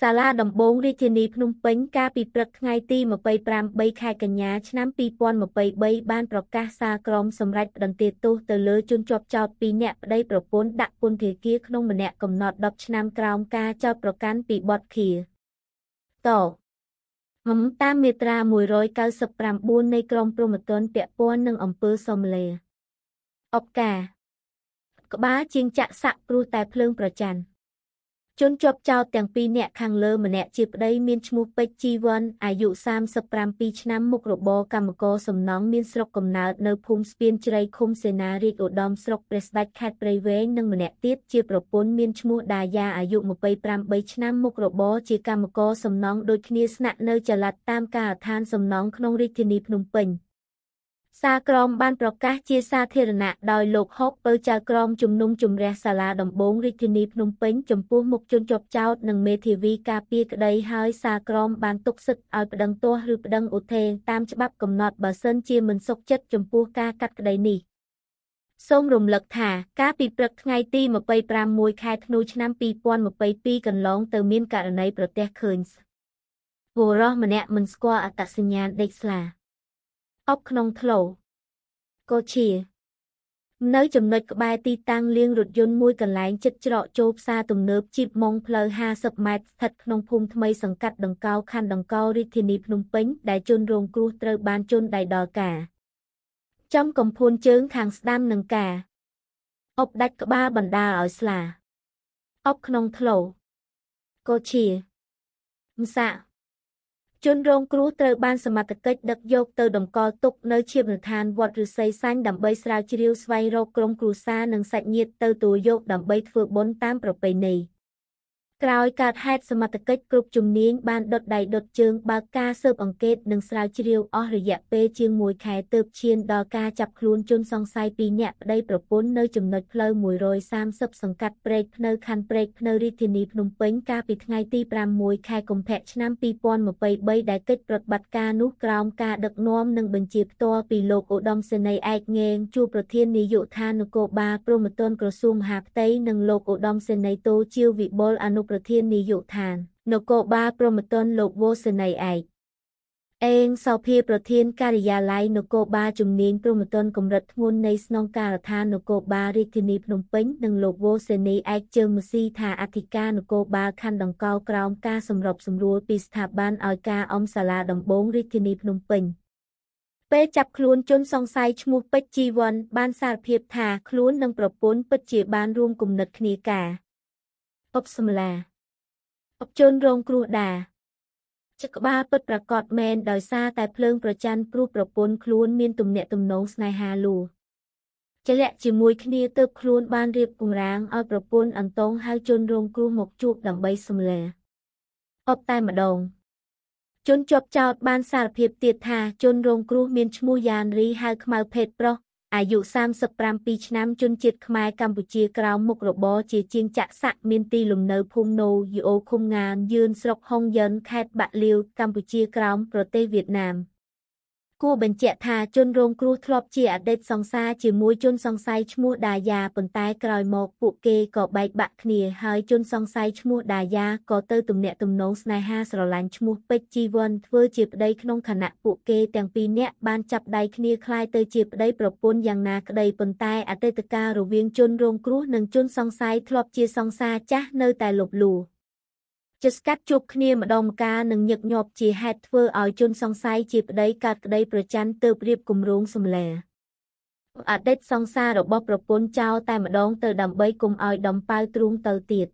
សាលាដំបងរាជធានីភ្នំពេញកាលពីព្រឹកថ្ងៃទី25ខែកញ្ញាឆ្នាំ2023បានប្រកាសសារក្រមសម្រាប់ដន្ទាទោសទៅលើជនជាប់ចោទ2នាក់ប្តីប្រពន្ធដាក់ពន្ធនាគារក្នុងម្នាក់កំណត់10ឆ្នាំក្រោមការចោទប្រកាន់ពីបទឃាតមំតាមមាត្រា199នៃក្រមព្រហ្មទណ្ឌពាក់ព័ន្ធនឹងអំពើសមលេអបការក្បាលជាងចាក់សាក់ព្រោះតែភ្លើងប្រច័ណ្ឌជនជាប់ចោទទាំងពីរនាក់ខាងលើ ម្នាក់ជាប្តីមានឈ្មោះពេជ្រជីវ័នអាយុ37ឆ្នាំមុខរបរកម្មករសំណង់មានស្រុកកំណើតនៅភូមិស្ពានជ្រៃឃុំសេនារាជឧត្តមស្រុកព្រះស្ដេចខេត្តព្រៃវែងនិងម្នាក់ទៀតជាប្រពន្ធមានឈ្មោះដាយ៉ាអាយុ28ឆ្នាំមុខរបរជាកម្មករសំណង់ដូចគ្នាស្នាក់នៅចល័តតាមការឋានសំណង់ក្នុងរាជធានីភ្នំពេញ។សារក្រមបានប្រកាសជាសាធារណៈដោយលោកហុកពើចៅក្រមជំនុំជម្រះសាលាដំបងរាជធានីភ្នំពេញចំពោះមុខជនជាប់ចោទនិងមេធាវីការពារក្តីហើយសារក្រមបានទុកសិទ្ធឲ្យប្តឹងទាស់ឬប្តឹងឧទ្ធេរតាមច្បាប់កំណត់បើសិនជាមិនសុខចិត្តចំពោះការកាត់ក្តីនេះសូមរំលឹកថាកាលពីព្រឹកថ្ងៃទី25ខែធ្នូឆ្នាំ2022កន្លងទៅមានករណីប្រទះឃើញបុរសម្នាក់មិនស្គាល់អត្តសញ្ញាណដេកស្លាអប់ក្នុងធ្លោកូឈៀនៅចំណុចក្បែរទីតាំងលាងរថយន្តមួយកន្លែងជិតច្រកចូលផ្សារទំនើបជីបម៉ុងផ្លូវ50ម៉ែត្រស្ថិតក្នុងភូមិថ្មីសង្កាត់ដង្កោខណ្ឌដង្កោរាជធានីភ្នំពេញដែលជនរងគ្រោះត្រូវបានជន់ដៃដល់ការចំកំភួនជើងខាងស្ដាំនឹងការ អប់ដាច់ក្បាលបណ្ដាឲ្យស្លាអប់ក្នុងធ្លោកូឈៀមសាក់ជនរងគ្រោះត្រូវបានសមត្ថកិច្ចដឹកយកទៅតម្កល់ទុកនៅឈាបដ្ឋានវត្តឫស្សីសាញ់ដើម្បីស្រាវជ្រាវស្វែងរកក្រុមគ្រួសារនិងសាច់ញាតិទៅទួលយកដើម្បីធ្វើបុណ្យតាមប្រពៃណី។ក្រោយកើតហេតុសមត្ថកិច្ចគ្រប់ជំនាញបានដុតដៃដុតជើងបើកការស៊ើបអង្កេតនិងស្រាវជ្រាវអស់រយៈពេលជាង1ខែទើបឈានដល់ការចាប់ខ្លួនជនសង្ស័យ2នាក់ប្តីប្រពន្ធនៅចំណុចផ្លូវ130សង្កាត់ព្រែកភ្នៅខណ្ឌព្រែកភ្នៅរាជធានីភ្នំពេញកាលពីថ្ងៃទី6ខែកុម្ភៈឆ្នាំ2023ដែលកិច្ចប្រតិបត្តិការនោះក្រោមការដឹកនាំនិងបញ្ជាផ្ទាល់ពីលោកឧត្តមសេនីយ៍ឯកងេងជួរប្រធាននាយកដ្ឋាននគរបាលព្រហ្មទណ្ឌក្រសួងមហាផ្ទៃនិងលោកឧត្តមសេនីយ៍តូជាវវិបុលអនុប្រធាននាយកដ្ឋាននគរបាលព្រហ្មទណ្ឌលោកវោសនីឯកអេងសោភាប្រធានការិយាល័យនគរបាលជំនាញព្រហ្មទណ្ឌកម្រិតធ្ងន់នៃស្នងការដ្ឋាននគរបាលរាជធានីភ្នំពេញនិងលោកវោសេនីឯកជើងមស៊ីថាអធិការនគរបាលខណ្ឌដង្កោក្រោមការសម្របសម្រួលពីស្ថាប័នឲ្យការអំសាលាដំបងរាជធានីភ្នំពេញពេលចាប់ខ្លួនជនសង្ស័យឈ្មោះពេជ្រជីវ័នបានសារភាពថាខ្លួននិងប្រពន្ធពិតជាបានរួមគំនិតគ្នាការអបសម្លាអបជន់រងគ្រោះដា ចក្របាលពិតប្រកបមែនដោយសារតែភ្លើងប្រច័នព្រោះប្រពន្ធខ្លួនមានទំនាក់ទំនងស្នេហាលូចលៈជាមួយគ្នាទៅខ្លួនបានរៀបគម្រាងឲ្យប្រពន្ធអន្តងហៅជន់រងគ្រោះមកជួបដើម្បីសម្លាអបតែម្ដងជនជាប់ចោតបានសារភាពទៀតថាជនរងគ្រោះមានឈ្មោះយ៉ានរីហៅខ្មៅភេទប្រុសអាយុ37ឆ្នាំជនជាតិខ្មែរកម្ពុជាក្រោមមុខរបរជាជាងចាក់សាក់មានទីលំនៅភូមិណូយូអូឃុំងានយឿនស្រុកហុងយ៉ិនខេត្តបាក់លាវកម្ពុជាក្រោមប្រទេសវៀតណាម។គួរបញ្ជាក់ថាជនរងគ្រោះធ្លាប់ជាអតីតសង្សារជាមួយជនសង្ស័យឈ្មោះដាយ៉ាប៉ុន្តែក្រោយមកពួកគេក៏បែកបាក់គ្នាហើយជនសង្ស័យឈ្មោះដាយ៉ាក៏ទៅទំនាក់ទំនងស្នេហាស្រឡាញ់ឈ្មោះពេជ្រជីវ័នធ្វើជាប្តីក្នុងខណៈពួកគេទាំងពីរនាក់បានចាប់ដៃគ្នាคล้ายទៅជាប្តីប្រពន្ធយ៉ាងណាក្តីប៉ុន្តែអតីតកាលរវាងជនរងគ្រោះនិងជនសង្ស័យធ្លាប់ជាសង្សារចាស់នៅតែលបលួជិះស្កាត់ជួបគ្នាម្ដងម្កាលនឹងញឹកញាប់ជាហេតុធ្វើឲ្យជនសង្ស័យជាប្តីកើតក្តីប្រច័ណ្ឌទើបរៀបគម្រោងសម្លាអតីតសង្សាររបស់ប្រពន្ធចោលតែម្ដងទៅដើម្បីគុំឲ្យដំប៉ៅទ្រូងទៅទៀត